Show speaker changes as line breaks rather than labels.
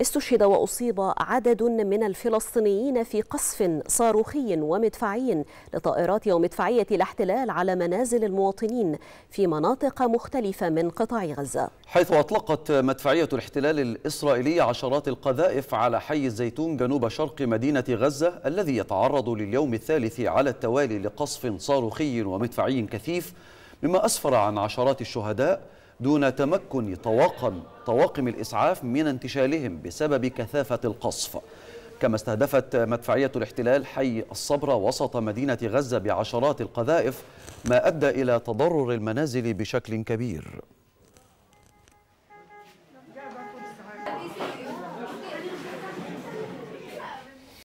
استشهد وأصيب عدد من الفلسطينيين في قصف صاروخي ومدفعي لطائرات ومدفعية الاحتلال على منازل المواطنين في مناطق مختلفة من قطاع غزة
حيث أطلقت مدفعية الاحتلال الإسرائيلية عشرات القذائف على حي الزيتون جنوب شرق مدينة غزة الذي يتعرض لليوم الثالث على التوالي لقصف صاروخي ومدفعي كثيف مما أسفر عن عشرات الشهداء دون تمكن طواقم طواقم الإسعاف من انتشالهم بسبب كثافة القصف كما استهدفت مدفعية الاحتلال حي الصبرة وسط مدينة غزة بعشرات القذائف ما أدى إلى تضرر المنازل بشكل كبير